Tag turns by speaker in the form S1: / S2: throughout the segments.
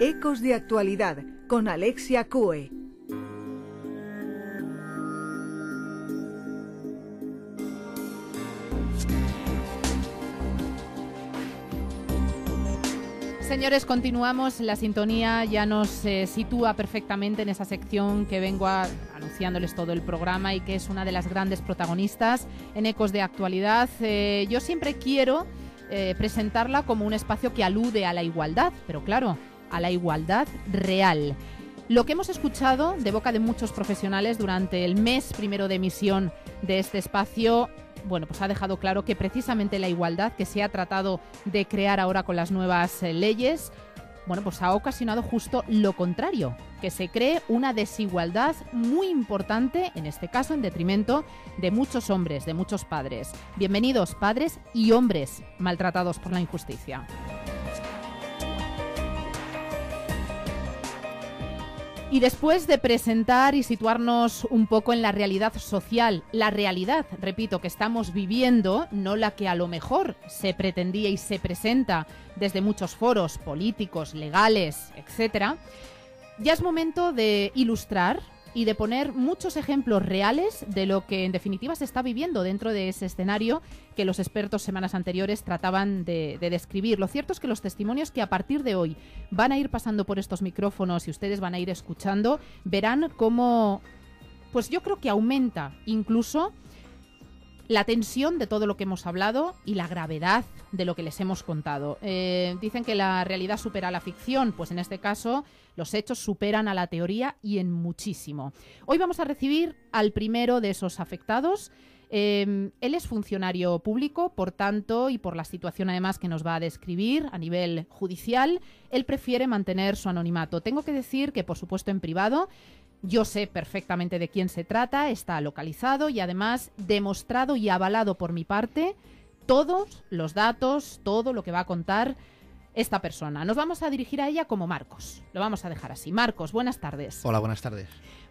S1: Ecos de Actualidad con Alexia Cue. Señores, continuamos. La sintonía ya nos eh, sitúa perfectamente en esa sección que vengo anunciándoles todo el programa y que es una de las grandes protagonistas en Ecos de Actualidad. Eh, yo siempre quiero eh, presentarla como un espacio que alude a la igualdad, pero claro, a la igualdad real. Lo que hemos escuchado de boca de muchos profesionales durante el mes primero de emisión de este espacio bueno, pues ha dejado claro que precisamente la igualdad que se ha tratado de crear ahora con las nuevas eh, leyes, bueno, pues ha ocasionado justo lo contrario, que se cree una desigualdad muy importante, en este caso en detrimento de muchos hombres, de muchos padres. Bienvenidos, padres y hombres maltratados por la injusticia. Y después de presentar y situarnos un poco en la realidad social, la realidad, repito, que estamos viviendo, no la que a lo mejor se pretendía y se presenta desde muchos foros políticos, legales, etcétera, ya es momento de ilustrar y de poner muchos ejemplos reales de lo que en definitiva se está viviendo dentro de ese escenario que los expertos semanas anteriores trataban de, describir. Lo cierto es que los testimonios que a partir de hoy van a ir pasando por estos micrófonos y ustedes van a ir escuchando, verán cómo, pues yo creo que aumenta incluso la tensión de todo lo que hemos hablado y la gravedad de lo que les hemos contado. Eh, dicen que la realidad supera la ficción, pues en este caso los hechos superan a la teoría y en muchísimo. Hoy vamos a recibir al primero de esos afectados. Eh, él es funcionario público, por tanto, y por la situación además que nos va a describir a nivel judicial, él prefiere mantener su anonimato. Tengo que decir que, por supuesto, en privado yo sé perfectamente de quién se trata, está localizado y además demostrado y avalado por mi parte todos los datos, todo lo que va a contar esta persona. Nos vamos a dirigir a ella como Marcos. Lo vamos a dejar así. Marcos, buenas tardes. Hola, buenas tardes.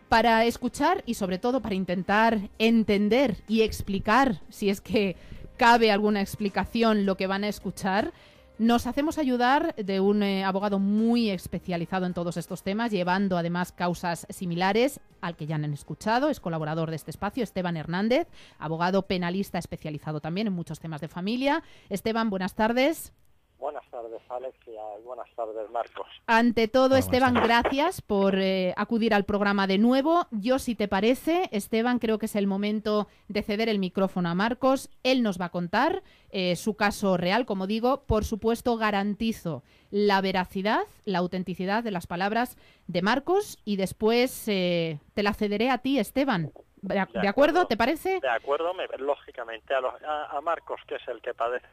S1: Para escuchar y sobre todo para intentar entender y explicar, si es que cabe alguna explicación, lo que van a escuchar, nos hacemos ayudar de un eh, abogado muy especializado en todos estos temas, llevando además causas similares al que ya han escuchado. Es colaborador de este espacio, Esteban Hernández, abogado penalista especializado también en muchos temas de familia. Esteban, buenas tardes.
S2: Buenas tardes, Alexia. Buenas tardes, Marcos.
S1: Ante todo, Esteban, gracias por eh, acudir al programa de nuevo. Yo, si te parece, Esteban, creo que es el momento de ceder el micrófono a Marcos. Él nos va a contar eh, su caso real, como digo. Por supuesto, garantizo la veracidad, la autenticidad de las palabras de Marcos y después eh, te la cederé a ti, Esteban. ¿De, acuerdo, te
S2: parece? De acuerdo, lógicamente, a, Marcos, que es el que padece.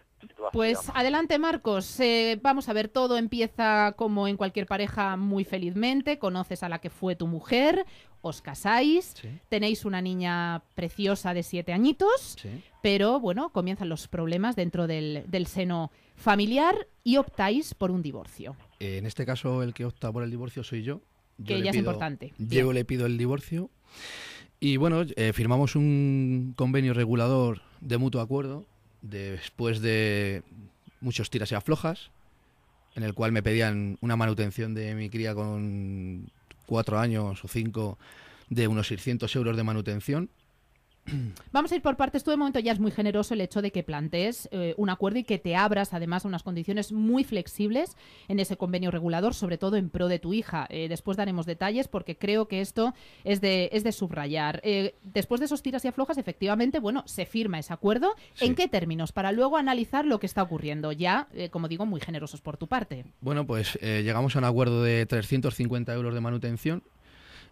S2: Pues
S1: adelante, Marcos. Eh, vamos a ver, todo empieza como en cualquier pareja muy felizmente. Conoces a la que fue tu mujer, os casáis, tenéis una niña preciosa de siete añitos, pero bueno, comienzan los problemas dentro del, seno familiar y optáis por un divorcio.
S3: Eh, en este caso, el que opta por el divorcio soy yo. yo que ya es importante. Yo le pido el divorcio. Y bueno, eh, firmamos un convenio regulador de mutuo acuerdo después de muchos tiras y aflojas, en el cual me pedían una manutención de mi cría con cuatro años o cinco de unos 600 euros de manutención
S1: Vamos a ir por partes. Tú de momento ya es muy generoso el hecho de que plantees eh, un acuerdo y que te abras además a unas condiciones muy flexibles en ese convenio regulador, sobre todo en pro de tu hija. Eh, después daremos detalles porque creo que esto es de, es de subrayar. Eh, después de esos tiras y aflojas, efectivamente, bueno, se firma ese acuerdo. ¿En qué términos? Para luego analizar lo que está ocurriendo. Ya, como digo, muy generosos por tu parte.
S3: Bueno, pues llegamos a un acuerdo de 350 euros de manutención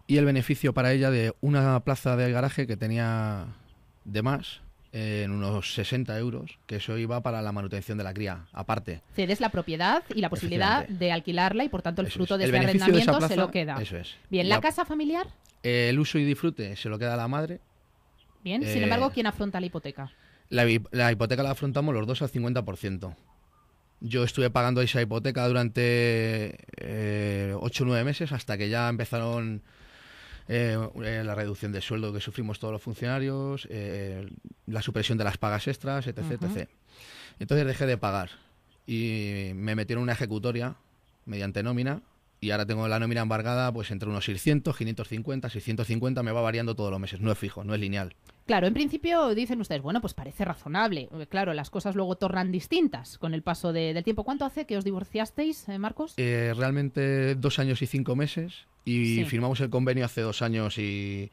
S3: y el beneficio para ella de una plaza del garaje que tenía de más eh, en unos 60 euros, que eso iba para la manutención de la cría, aparte.
S1: Cedes la propiedad y la posibilidad de alquilarla y por tanto el fruto de arrendamiento se lo queda. Eso es. Bien, ¿la, casa familiar?
S3: Eh, el uso y disfrute se lo queda a la madre.
S1: Bien, sin eh, embargo, ¿quién afronta la hipoteca?
S3: La, la hipoteca la afrontamos los dos al 50%. Yo estuve pagando esa hipoteca durante 8 o 9 meses hasta que ya empezaron eh, eh, la reducción del sueldo que sufrimos todos los funcionarios, eh, la supresión de las pagas extras, etc, etc. Entonces dejé de pagar y me metieron una ejecutoria mediante nómina y ahora tengo la nómina embargada pues entre unos 600, 550, 650, me va variando todos los meses, no es fijo, no es lineal.
S1: Claro, en principio dicen ustedes, bueno, pues parece razonable. Eh, claro, las cosas luego tornan distintas con el paso del tiempo. ¿Cuánto hace que os divorciasteis, eh, Marcos?
S3: Eh, realmente dos años y cinco meses y firmamos el convenio hace dos años y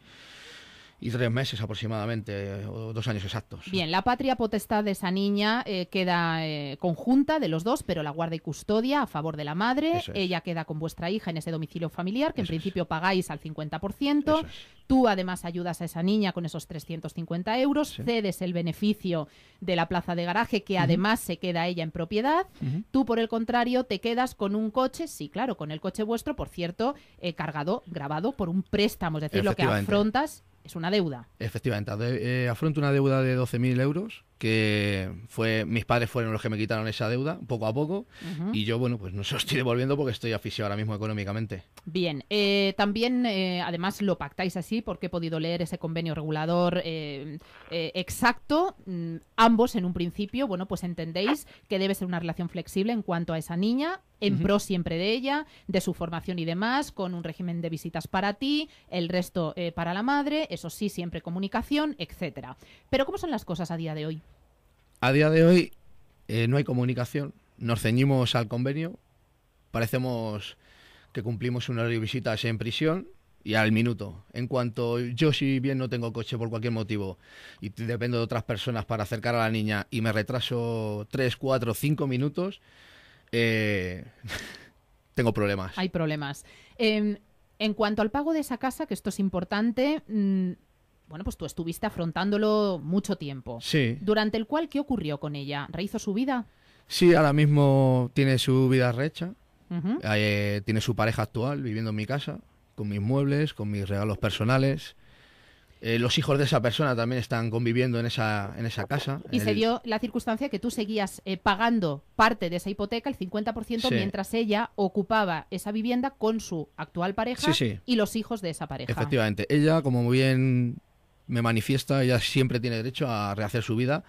S3: y tres meses aproximadamente, eh, o dos años exactos.
S1: Bien, la patria potestad de esa niña eh, queda eh, conjunta de los dos, pero la guarda y custodia a favor de la madre. Ella queda con vuestra hija en ese domicilio familiar, que en principio pagáis al 50%. Tú además ayudas a esa niña con esos 350 euros, cedes el beneficio de la plaza de garaje, que además se queda ella en propiedad. Tú, por el contrario, te quedas con un coche, sí, claro, con el coche vuestro, por cierto, cargado, grabado por un préstamo, es decir, lo que afrontas es una deuda.
S3: Efectivamente, eh, afronto una deuda de 12.000 euros que fue mis padres fueron los que me quitaron esa deuda poco a poco y yo bueno pues no se lo estoy devolviendo porque estoy asfixiado ahora mismo económicamente
S1: bien eh, también eh, además lo pactáis así porque he podido leer ese convenio regulador eh, exacto mm, ambos en un principio bueno pues entendéis que debe ser una relación flexible en cuanto a esa niña en pro siempre de ella, de su formación y demás, con un régimen de visitas para ti, el resto para la madre, eso sí, siempre comunicación, etcétera. Pero ¿cómo son las cosas a día de hoy?
S3: A día de hoy eh, no hay comunicación, nos ceñimos al convenio, parecemos que cumplimos una horario de visitas en prisión y al minuto. En cuanto yo si bien no tengo coche por cualquier motivo y dependo de otras personas para acercar a la niña y me retraso 3, 4, 5 minutos, eh, tengo problemas.
S1: Hay problemas. Em, en cuanto al pago de esa casa, que esto es importante, mm, bueno, pues tú estuviste afrontándolo mucho tiempo. Sí. Durante el cual, ¿qué ocurrió con ella? ¿Rehizo su vida?
S3: Sí, ahora mismo tiene su vida recha. Eh, tiene su pareja actual viviendo en mi casa, con mis muebles, con mis regalos personales. Eh, los hijos de esa persona también están conviviendo en esa, en esa casa. Y se dio
S1: la circunstancia que tú seguías eh, pagando parte de esa hipoteca, el 50%, mientras ella ocupaba esa vivienda con su actual pareja y los hijos de esa pareja.
S3: Efectivamente. Ella, como muy bien me manifiesta, ella siempre tiene derecho a rehacer su vida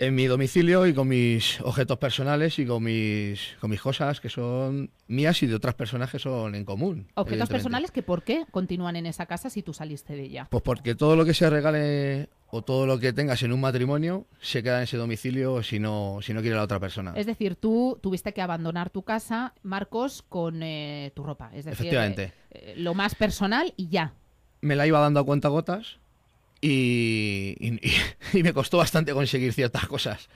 S3: en mi domicilio y con mis objetos personales y con mis, con mis cosas que son mías y de otras personas que son en común. Objetos personales
S1: que por qué continúan en esa casa si tú saliste de ella.
S3: Pues porque todo lo que se regale o todo lo que tengas en un matrimonio se queda en ese domicilio si no, si no quiere la otra persona. Es
S1: decir, tú tuviste que abandonar tu casa, Marcos, con eh, tu ropa. Es decir, Efectivamente. Eh, lo más personal y ya.
S3: Me la iba dando a cuenta gotas y, me costó bastante conseguir ciertas cosas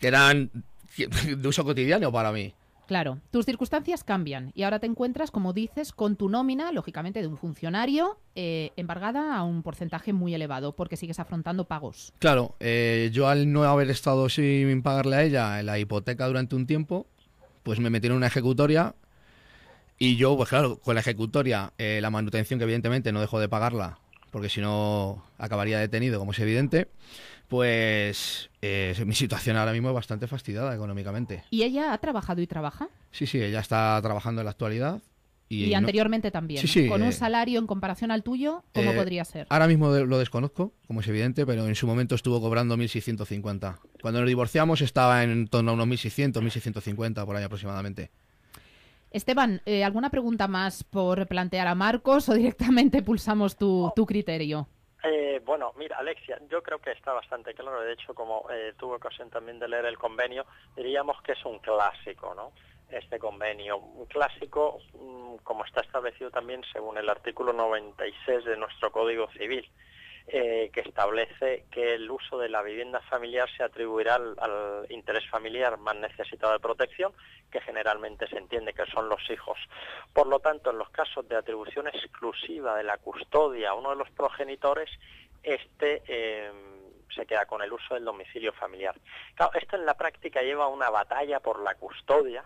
S3: que eran de uso cotidiano para mí.
S1: Claro, tus circunstancias cambian y ahora te encuentras, como dices, con tu nómina, lógicamente, de un funcionario eh, embargada a un porcentaje muy elevado porque sigues afrontando pagos.
S3: Claro, eh, yo al no haber estado sin pagarle a ella la hipoteca durante un tiempo, pues me metieron en una ejecutoria y yo, pues claro, con la ejecutoria, eh, la manutención que evidentemente no dejo de pagarla porque si no acabaría detenido, como es evidente, pues eh, mi situación ahora mismo es bastante fastidiada económicamente.
S1: ¿Y ella ha trabajado y trabaja?
S3: Sí, sí, ella está trabajando en la actualidad. Y, anteriormente también. con un eh,
S1: salario en comparación al tuyo, ¿cómo eh, podría ser?
S3: Ahora mismo lo desconozco, como es evidente, pero en su momento estuvo cobrando 1.650. Cuando nos divorciamos estaba en torno a unos 1.600, 1.650 por año aproximadamente.
S1: Esteban, eh, ¿alguna pregunta más por plantear a Marcos o directamente pulsamos tu, oh. criterio?
S2: Eh, bueno, mira, Alexia, yo creo que está bastante claro. De hecho, como tuvo eh, tuve ocasión también de leer el convenio, diríamos que es un clásico, ¿no? Este convenio, un clásico mm, como está establecido también según el artículo 96 de nuestro Código Civil. Eh, que establece que el uso de la vivienda familiar se atribuirá al, interés familiar más necesitado de protección, que generalmente se entiende que son los hijos. Por lo tanto, en los casos de atribución exclusiva de la custodia a uno de los progenitores, este eh, se queda con el uso del domicilio familiar. esto en la práctica lleva a una batalla por la custodia,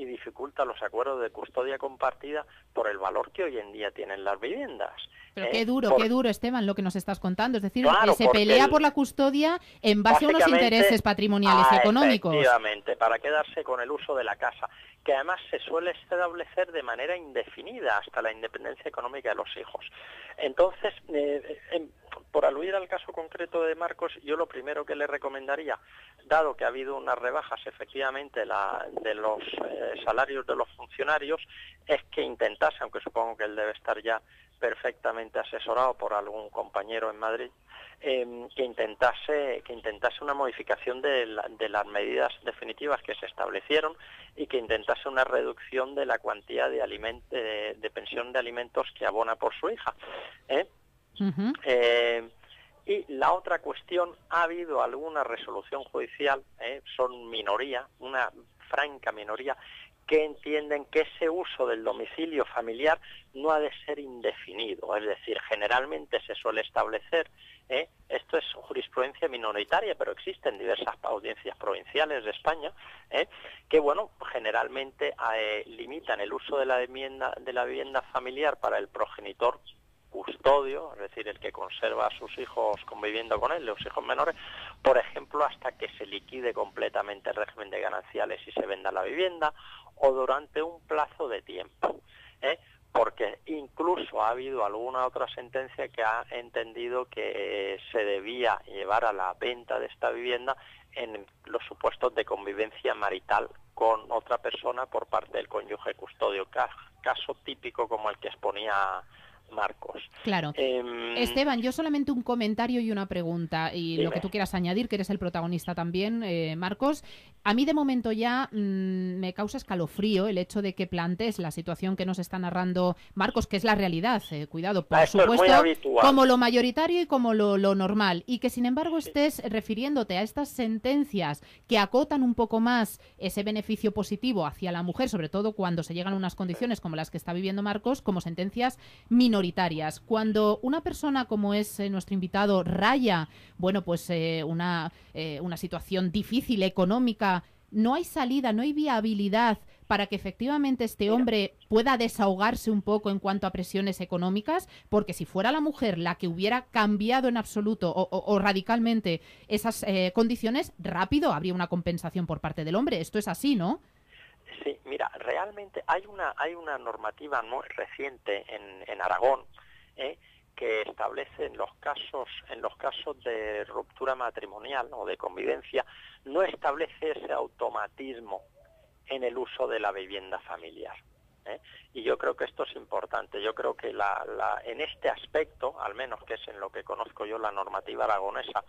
S2: y dificulta los acuerdos de custodia compartida por el valor que hoy en día tienen las viviendas. Pero ¿eh? qué duro, qué
S1: duro, Esteban, lo que nos estás contando. Es decir, que se pelea por la custodia en base a unos intereses patrimoniales y ah, económicos.
S2: Efectivamente, para quedarse con el uso de la casa, que además se suele establecer de manera indefinida hasta la independencia económica de los hijos. Entonces, eh, eh, em, por aludir al caso concreto de Marcos, yo lo primero que le recomendaría, dado que ha habido unas rebajas efectivamente de los eh, salarios de los funcionarios, es que intentase, aunque supongo que él debe estar ya perfectamente asesorado por algún compañero en Madrid, em, que, intentase, que intentase una modificación de, las medidas definitivas que se establecieron y que intentase una reducción de la cuantía de, pensión de alimentos que abona por su hija. ¿eh? Eh, y la otra cuestión, ha habido alguna resolución judicial, eh, son minoría, una franca minoría, que entienden que ese uso del domicilio familiar no ha de ser indefinido. Es decir, generalmente se suele establecer, eh, esto es jurisprudencia minoritaria, pero existen diversas audiencias provinciales de España, que bueno, generalmente limitan el uso de la vivienda familiar para el progenitor custodio, es decir, el que conserva a sus hijos conviviendo con él, los hijos menores, por ejemplo, hasta que se liquide completamente el régimen de gananciales y se venda la vivienda, o durante un plazo de tiempo. ¿eh? Porque incluso ha habido alguna otra sentencia que ha entendido que eh, se debía llevar a la venta de esta vivienda en los supuestos de convivencia marital con otra persona por parte del cónyuge custodio, caso típico como el que exponía marcos. Claro. Em, Esteban,
S1: yo solamente un comentario y una pregunta, y lo que tú quieras añadir, que eres el protagonista también, eh, Marcos. A mí de momento ya mm, me causa escalofrío el hecho de que plantees la situación que nos está narrando Marcos, que es la realidad, eh, cuidado, por ah, supuesto, como lo mayoritario y como lo, normal, y que sin embargo estés refiriéndote a estas sentencias que acotan un poco más ese beneficio positivo hacia la mujer, sobre todo cuando se llegan a unas condiciones como las que está viviendo Marcos, como sentencias minoritarias cuando una persona como es nuestro invitado raya, bueno, pues eh, una, eh, una situación difícil económica, no hay salida, no hay viabilidad para que efectivamente este hombre pueda desahogarse un poco en cuanto a presiones económicas, porque si fuera la mujer la que hubiera cambiado en absoluto o, radicalmente esas eh, condiciones, rápido habría una compensación por parte del hombre. Esto es así, ¿no?
S2: Sí, mira, realmente hay una, hay una normativa muy reciente en, Aragón ¿eh? que establece en los casos, en los casos de ruptura matrimonial o de convivencia, no establece ese automatismo en el uso de la vivienda familiar. ¿eh? Y yo creo que esto es importante. Yo creo que la, la, en este aspecto, al menos que es en lo que conozco yo la normativa aragonesa,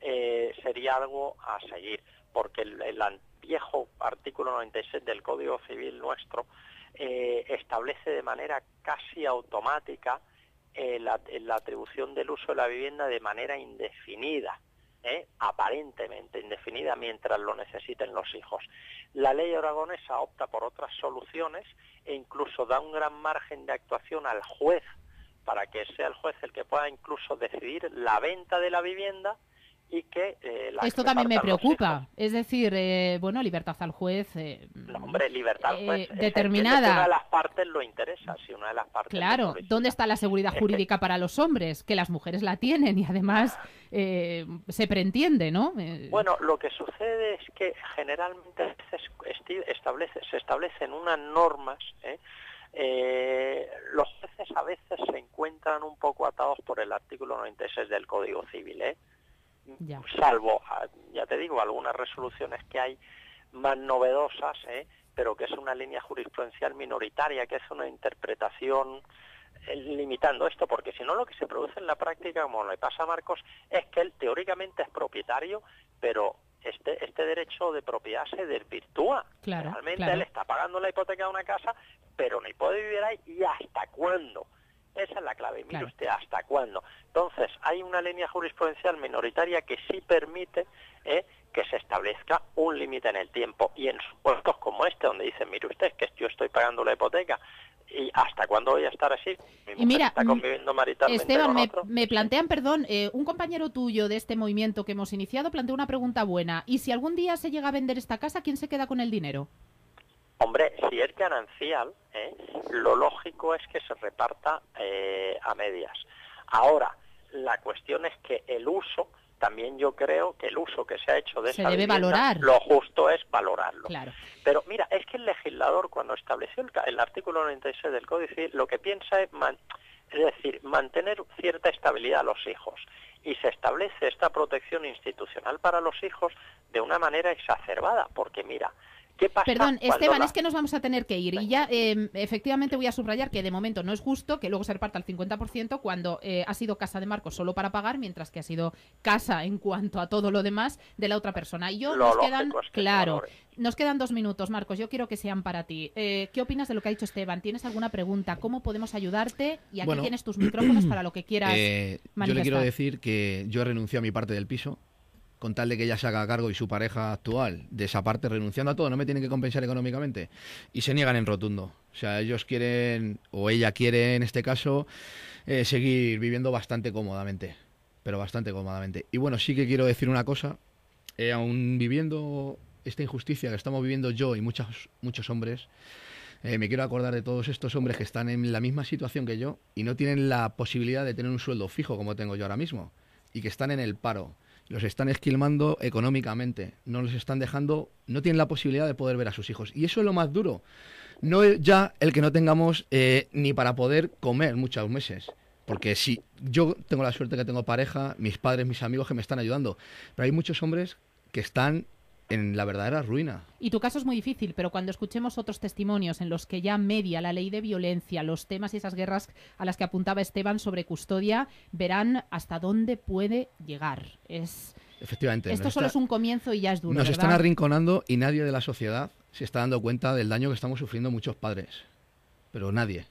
S2: eh, sería algo a seguir, porque el, el, viejo artículo 96 del Código Civil nuestro eh, establece de manera casi automática eh, la, atribución del uso de la vivienda de manera indefinida, ¿eh? aparentemente indefinida mientras lo necesiten los hijos. La ley aragonesa opta por otras soluciones e incluso da un gran margen de actuación al juez para que sea el juez el que pueda incluso decidir la venta de la vivienda eh, Esto también me preocupa.
S1: Es decir, eh, bueno, libertad al juez... Eh,
S2: hombre, libertad al juez. determinada. Si una de las partes lo interesa, si una de las partes... Claro, ¿dónde
S1: está la seguridad jurídica para los hombres? Que las mujeres la tienen y además se preentiende, ¿no?
S2: Bueno, lo que sucede es que generalmente se, establecen unas normas... los jueces a veces se encuentran un poco atados por el artículo 96 del Código Civil. ¿eh? Salvo, ya te digo, algunas resoluciones que hay más novedosas, ¿eh? pero que es una línea jurisprudencial minoritaria, que es una interpretación eh, limitando esto, porque si no lo que se produce en la práctica, como le pasa a Marcos, es que él teóricamente es propietario, pero este, este derecho de propiedad se desvirtúa. Realmente él está pagando la hipoteca de una casa, pero no puede vivir ahí y hasta cuándo. Esa es la clave. Mire usted hasta cuándo. Entonces, hay una línea jurisprudencial minoritaria que sí permite ¿eh? que se establezca un límite en el tiempo. Y en supuestos como este, donde dicen, mire usted, que yo estoy pagando la hipoteca, ¿Y hasta cuándo voy a estar así? y está mm, conviviendo maritalmente Esteban,
S1: Me, plantean, perdón, eh, un compañero tuyo de este movimiento que hemos iniciado plantea una pregunta buena. ¿Y si algún día se llega a vender esta casa, quién se queda con el dinero?
S2: Hombre, si es ganancial, ¿eh? lo lógico es que se reparta eh, a medias. Ahora, la cuestión es que el uso, también yo creo que el uso que se ha hecho de se debe valorar. lo justo es valorarlo. Pero mira, es que el legislador cuando estableció el, artículo 96 del Código lo que piensa es, es decir, mantener cierta estabilidad a los hijos y se establece esta protección institucional para los hijos de una manera exacerbada, porque mira, Perdón, Esteban, es
S1: que nos vamos a tener que ir. Y ya, em, efectivamente, voy a subrayar que de momento no es justo que luego se reparta el 50% cuando eh, ha sido casa de Marcos solo para pagar, mientras que ha sido casa en cuanto a todo lo demás de la otra persona. Y yo nos quedan, claro, nos quedan dos minutos, Marcos. Yo quiero que sean para ti. Eh, ¿Qué opinas de lo que ha dicho Esteban? ¿Tienes alguna pregunta? ¿Cómo podemos ayudarte? Y aquí tienes tus micrófonos para lo que quieras. Eh,
S3: yo le quiero decir que yo he renunciado a mi parte del piso con tal de que ella se haga cargo y su pareja actual de esa parte, renunciando a todo, no me tienen que compensar económicamente. Y se niegan en rotundo. O sea, ellos quieren, o ella quiere en este caso, eh, seguir viviendo bastante cómodamente. Pero bastante cómodamente. Y bueno, sí que quiero decir una cosa. Eh, aún viviendo esta injusticia que estamos viviendo yo y muchos, muchos hombres, eh, me quiero acordar de todos estos hombres que están en la misma situación que yo y no tienen la posibilidad de tener un sueldo fijo como tengo yo ahora mismo y que están en el paro los están esquilmando económicamente, no los están dejando, no tienen la posibilidad de poder ver a sus hijos. Y eso es lo más duro. No es ya el que no tengamos eh, ni para poder comer muchos meses. Porque si yo tengo la suerte que tengo pareja, mis padres, mis amigos que me están ayudando, pero hay muchos hombres que están en la verdadera ruina.
S1: Y tu caso es muy difícil, pero cuando escuchemos otros testimonios en los que ya media la ley de violencia, los temas y esas guerras a las que apuntaba Esteban sobre custodia, verán hasta dónde puede llegar. Es
S3: Efectivamente. Esto solo es
S1: un comienzo y ya es duro. Nos están
S3: arrinconando y nadie de la sociedad se está dando cuenta del daño que estamos sufriendo muchos padres, pero nadie.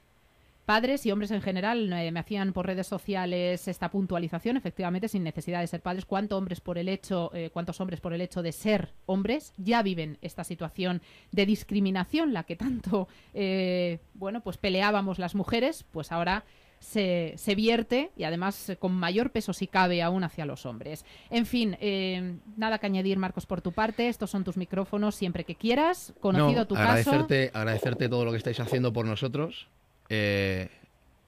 S1: Padres y hombres en general eh, me hacían por redes sociales esta puntualización, efectivamente, sin necesidad de ser padres, cuántos hombres por el hecho, eh, cuántos hombres por el hecho de ser hombres ya viven esta situación de discriminación, la que tanto eh, bueno, pues peleábamos las mujeres, pues ahora se, vierte y además con mayor peso si cabe aún hacia los hombres. En fin, nada que añadir, Marcos, por tu parte. Estos son tus micrófonos siempre que quieras. Conocido tu agradecerte,
S3: caso. Agradecerte todo lo que estáis haciendo por nosotros. Eh,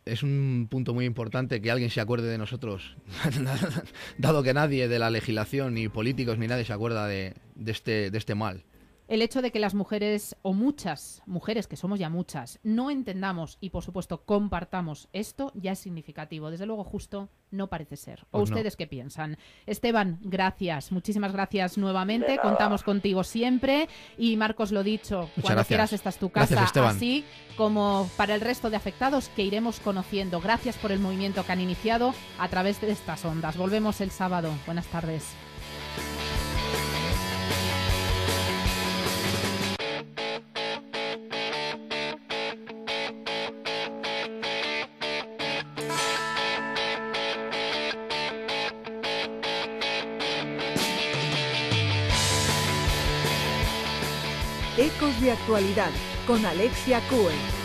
S3: es un punto muy importante que alguien se acuerde de nosotros, dado que nadie de la legislación, ni políticos, ni nadie se acuerda de este, este mal
S1: el hecho de que las mujeres, o muchas mujeres, que somos ya muchas, no entendamos y por supuesto compartamos esto, ya es significativo. Desde luego, justo no parece ser. ¿O pues ustedes qué piensan? Esteban, gracias. Muchísimas gracias nuevamente. Contamos contigo siempre. Y Marcos, lo dicho, cuando quieras estás tu casa. así como para el resto de afectados que iremos conociendo. Gracias por el movimiento que han iniciado a través de estas ondas. Volvemos el sábado. Buenas tardes.
S2: actualidad con Alexia Cuen.